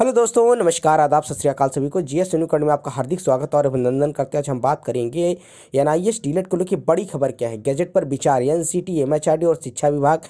hello दोस्तों नमस्कार आदाब सत श्रीकाल सभी को जीएस न्यूकरण में आपका हार्दिक स्वागत और अभिनंदन करते हैं आज हम बात करेंगे एन आई एस डीलेट को लेकर बड़ी खबर क्या है गैजेट पर विचार N C T M H R D और शिक्षा विभाग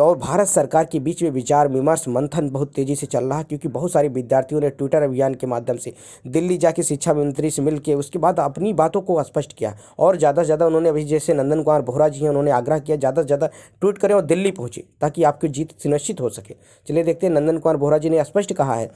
और भारत सरकार के बीच में विचार विमर्श मंथन बहुत तेजी से चल रहा है क्योंकि बहुत सारे विद्यार्थियों ने ट्विटर अभियान के माध्यम से दिल्ली जाके शिक्षा मंत्री से मिलकर उसके बाद अपनी बातों को स्पष्ट किया और ज़्यादा से ज़्यादा उन्होंने अभी जैसे नंदन कुमार बोहरा जी हैं उन्होंने आग्रह किया ज़्यादा से ज़्यादा ट्वीट करें और दिल्ली पहुँचे ताकि आपकी जीत सुनिश्चित हो सके चलिए देखते हैं नंदन कुमार बोहरा जी ने स्पष्ट कहा है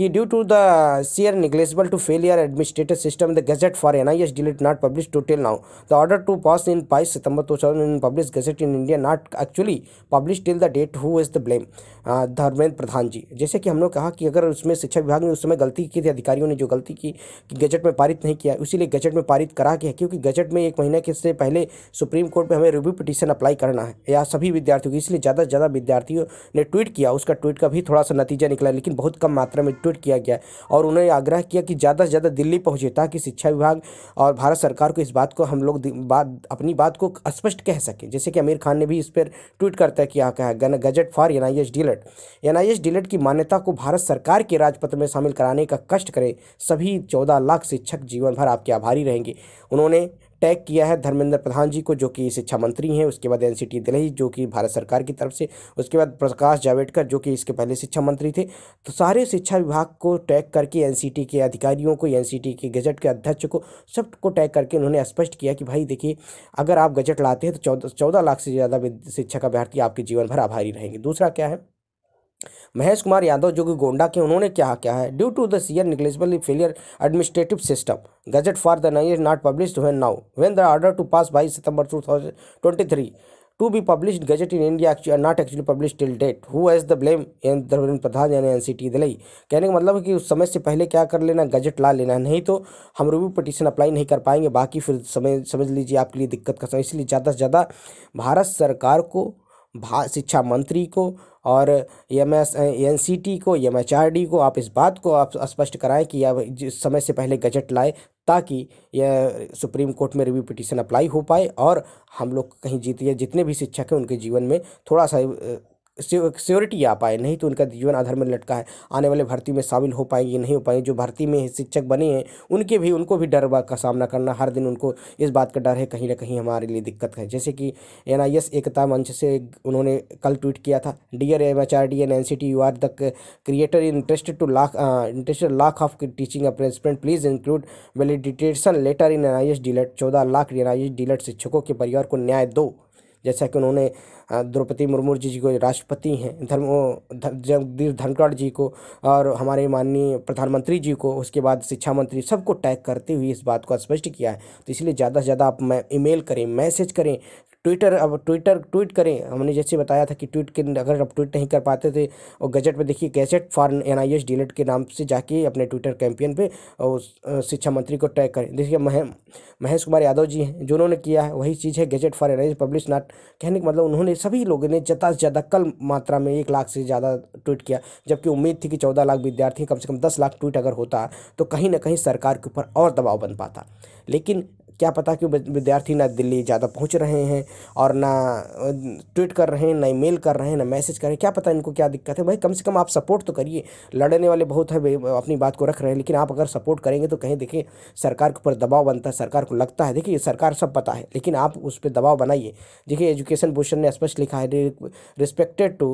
कि due to the sheer negligible to failure administrative system the gazette for N I S delete not publish to till now the order to pass in बाईस सितंबर two thousand in publish gazette in India not actually publish till the date who is the blame Dharmendra Pradhan ji जैसे कि हम लोग कहा कि अगर उसमें शिक्षा विभाग ने उस समय गलती की थी अधिकारियों ने जो गलती की कि गजट में पारित नहीं किया उसीलिए गजट में पारित करा गया क्योंकि गजट में एक महीने के से पहले सुप्रीम कोर्ट में हमें रिव्यू पिटीशन अप्लाई करना है या सभी विद्यार्थियों को इसलिए ज़्यादा से ज़्यादा विद्यार्थियों ने ट्वीट किया उसका ट्वीट का भी थोड़ा सा नतीजा निकला लेकिन बहुत कम मात्रा में ट्वीट ट्वीट किया गया और उन्होंने आग्रह किया कि ज़्यादा से ज़्यादा दिल्ली पहुँचे ताकि शिक्षा विभाग और भारत सरकार को इस बात को हम लोग बात अपनी बात को स्पष्ट कह सकें जैसे कि आमिर खान ने भी इस पर ट्वीट करता है कि यहाँ कहा gazette for N I S delete की मान्यता को भारत सरकार के राजपत्र में शामिल कराने का कष्ट करें सभी चौदह लाख शिक्षक जीवन भर आपके आभारी रहेंगे उन्होंने टैग किया है धर्मेंद्र प्रधान जी को जो कि शिक्षा मंत्री हैं उसके बाद एन सी जो कि भारत सरकार की तरफ से उसके बाद प्रकाश जावड़ेकर जो कि इसके पहले शिक्षा मंत्री थे तो सारे शिक्षा विभाग को टैग करके एन के अधिकारियों को एन के गजट के अध्यक्ष को सबको टैग करके उन्होंने स्पष्ट किया कि भाई देखिए अगर आप गजट लाते हैं तो चौदह चौदह लाख से ज़्यादा शिक्षा का अभ्यर्थी आपके जीवन भर आभारी रहेंगे दूसरा क्या है महेश कुमार यादव जो कि गोंडा के उन्होंने क्या क्या है due to the sheer negligible failure administrative system gazette for the नई not publish when now when the order to pass बाई सितंबर two thousand twenty three to be publish gazette in India not actually publish till date who is the blame N Dharmendra Pradhan यानी N C T दिलई कहने का मतलब है कि उस समय से पहले क्या कर लेना गजट ला लेना नहीं तो हम रिव्यू पटिशन अप्लाई नहीं कर पाएंगे बाकी फिर समय समझ लीजिए आपके लिए दिक्कत का समय इसलिए ज़्यादा से ज़्यादा भारत सरकार को भा शिक्षा मंत्री को और M S N C T को एम एच आर डी को आप इस बात को आप स्पष्ट कराएं कि आप जिस समय से पहले गजट लाए ताकि यह सुप्रीम कोर्ट में रिव्यू पिटीशन अप्लाई हो पाए और हम लोग कहीं गए जितने भी शिक्षक हैं उनके जीवन में थोड़ा सा सिक्योरिटी आ पाए नहीं तो उनका जीवन आधार में लटका है आने वाले भर्ती में शामिल हो पाएंगे नहीं हो पाएंगे जो भर्ती में शिक्षक बने हैं उनके भी उनको भी डर का सामना करना हर दिन उनको इस बात का डर है कहीं ना कहीं हमारे लिए दिक्कत है जैसे कि एन आई एस एकता मंच से उन्होंने कल ट्वीट किया था dear M H R D N N C T you are the creator interested two lakh interested lakh of teaching appraisement please include validation letter in N I S dealer चौदह lakh N I S delete शिक्षकों के परिवार को न्याय दो जैसा कि उन्होंने द्रौपदी मुर्मू जी जी को राष्ट्रपति हैं धर्म जगदीश धनखड़ जी को और हमारे माननीय प्रधानमंत्री जी को उसके बाद शिक्षा मंत्री सबको टैग करते हुए इस बात को स्पष्ट किया है तो इसलिए ज़्यादा से ज़्यादा आप मैं ईमेल करें मैसेज करें ट्विटर अब ट्विटर ट्वीट करें हमने जैसे बताया था कि ट्वीट के अगर आप ट्वीट नहीं कर पाते थे और गजट पर देखिए gazette for N I S delete के नाम से जाके अपने ट्विटर कैंपियन पे और शिक्षा मंत्री को टैग करें देखिए महेश कुमार यादव जी हैं जो उन्होंने किया है वही चीज़ है gazette for N publish not कहने का मतलब उन्होंने सभी लोगों ने ज़्यादा से ज़्यादा कल मात्रा में एक लाख से ज़्यादा ट्वीट किया जबकि उम्मीद थी कि चौदह लाख विद्यार्थी कम से कम दस लाख ट्वीट अगर होता तो कहीं ना कहीं सरकार के ऊपर और दबाव बन पाता लेकिन क्या पता कि विद्यार्थी ना दिल्ली ज़्यादा पहुंच रहे हैं और ना ट्वीट कर रहे हैं ना मेल कर रहे हैं ना मैसेज कर रहे हैं क्या पता इनको क्या दिक्कत है भाई कम से कम आप सपोर्ट तो करिए लड़ने वाले बहुत है अपनी बात को रख रहे हैं लेकिन आप अगर सपोर्ट करेंगे तो कहीं देखिए सरकार के ऊपर दबाव बनता है सरकार को लगता है देखिए सरकार सब पता है लेकिन आप उस पर दबाव बनाइए देखिए एजुकेशन भूषण ने स्पष्ट लिखा है respected to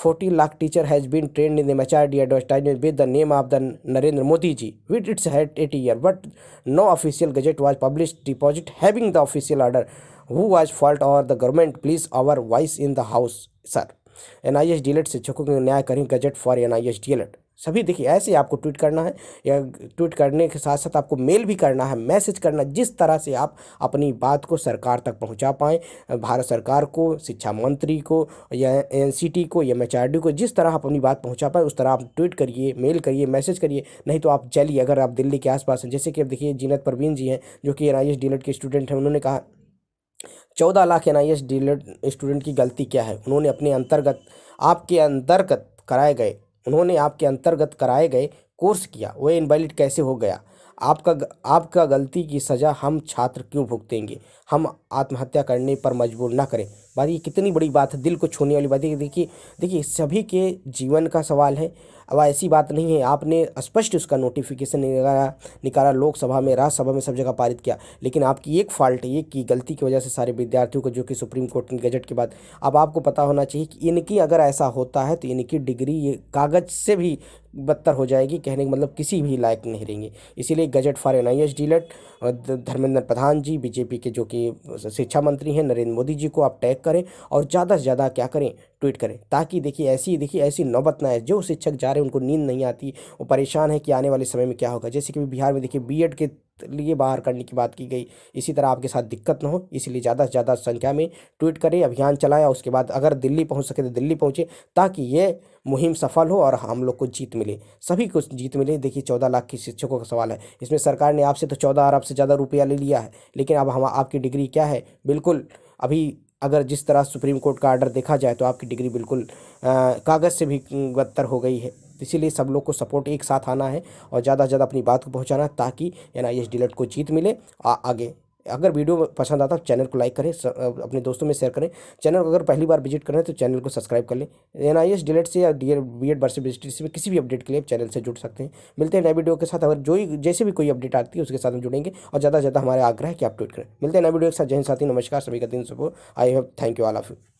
40 lakh teacher has been trained in the maturity advertisement with the name of the Narendra Modi ji with its head 80 year but no official gadget was published deposit having the official order who was fault or the government please our voice in the house sir N I S delete शिक्षकों के न्याय करें gazette for N I S delete सभी देखिए ऐसे ही आपको tweet करना है या ट्वीट करने के साथ साथ आपको मेल भी करना है मैसेज करना जिस तरह से आप अपनी बात को सरकार तक पहुंचा पाएँ भारत सरकार को शिक्षा मंत्री को या एनसीटी को या एमएचआरडी को जिस तरह आप अपनी बात पहुंचा पाएँ उस तरह आप ट्वीट करिए मेल करिए मैसेज करिए नहीं तो आप चलिए अगर आप दिल्ली के आसपास हैं जैसे कि अब देखिए जीनत परवीन जी हैं जो कि एन आई एस के स्टूडेंट हैं उन्होंने कहा चौदह लाख एन आई स्टूडेंट की गलती क्या है उन्होंने अपने अंतर्गत आपके अंतर्गत कराए गए उन्होंने आपके अंतर्गत कराए गए कोर्स किया वह इनवैलिड कैसे हो गया आपका आपका गलती की सज़ा हम छात्र क्यों भुगतेंगे हम आत्महत्या करने पर मजबूर ना करें बात ये कितनी बड़ी बात है दिल को छूने वाली बात है देखिए देखिए सभी के जीवन का सवाल है अब ऐसी बात नहीं है आपने स्पष्ट उसका नोटिफिकेशन निकाला निकाला लोकसभा में राज्यसभा में सब जगह पारित किया लेकिन आपकी एक फॉल्ट ये कि गलती की वजह से सारे विद्यार्थियों को जो कि सुप्रीम कोर्ट के गजट के बाद अब आपको पता होना चाहिए कि इनकी अगर ऐसा होता है तो इनकी डिग्री ये कागज़ से भी बदतर हो जाएगी कहने के मतलब किसी भी लायक नहीं रहेंगे इसीलिए gazette for N I S Dharmendra Pradhan ji BJP के जो कि शिक्षा मंत्री हैं नरेंद्र मोदी जी को आप टैग करें और ज़्यादा से ज़्यादा क्या करें ट्वीट करें ताकि देखिए ऐसी देखिए ऐसी नौबत ना आए जो शिक्षक जा रहे हैं उनको नींद नहीं आती वो परेशान है कि आने वाले समय में क्या होगा जैसे कि बिहार में देखिए बी के लिए बाहर करने की बात की गई इसी तरह आपके साथ दिक्कत ना हो इसलिए ज़्यादा से ज़्यादा संख्या में ट्वीट करें अभियान चलाएं उसके बाद अगर दिल्ली पहुंच सके तो दिल्ली पहुंचे ताकि ये मुहिम सफल हो और हम लोग को जीत मिले सभी को जीत मिले देखिए चौदह लाख के शिक्षकों का सवाल है इसमें सरकार ने आपसे तो चौदह अरब से ज़्यादा रुपया ले लिया है लेकिन अब हम आपकी डिग्री क्या है बिल्कुल अभी अगर जिस तरह सुप्रीम कोर्ट का आर्डर देखा जाए तो आपकी डिग्री बिल्कुल कागज़ से भी बदतर हो गई है इसीलिए सब लोग को सपोर्ट एक साथ आना है और ज़्यादा से ज़्यादा अपनी बात को पहुँचाना ताकि एन आई एस को जीत मिले आ, आगे अगर वीडियो पसंद आता है तो चैनल को लाइक करें अपने दोस्तों में शेयर करें चैनल को अगर पहली बार विजिट करें तो चैनल को सब्सक्राइब कर लें एन आई एस डिलेट से या डी एड बी एड बर्स से किसी भी अपडेट के लिए चैनल से जुड़ सकते हैं मिलते हैं नए वीडियो के साथ अगर जो जैसे भी कोई अपडेट आती है उसके साथ हम जुड़ेंगे और ज़्यादा से ज़्यादा हमारा आग्रह है कि आप ट्वीट करें मिलते हैं नए वीडियो के साथ जय साथी नमस्कार सभी का दिन सुबह I have thank you all of you